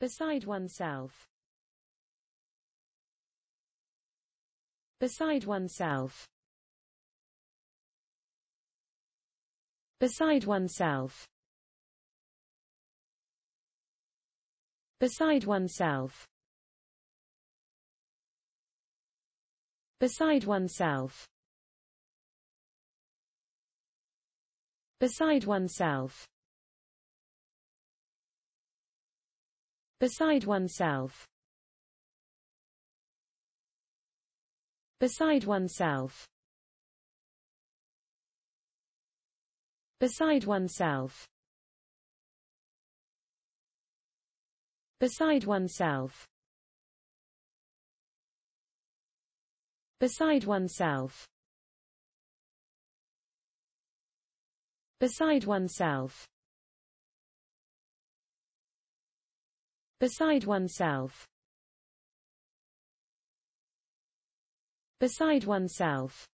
Beside oneself. Beside oneself. Beside oneself. Beside oneself. Beside oneself. Beside oneself. Beside oneself. Beside oneself. Beside oneself. Beside oneself. Beside oneself. Beside oneself. Beside oneself. Beside oneself.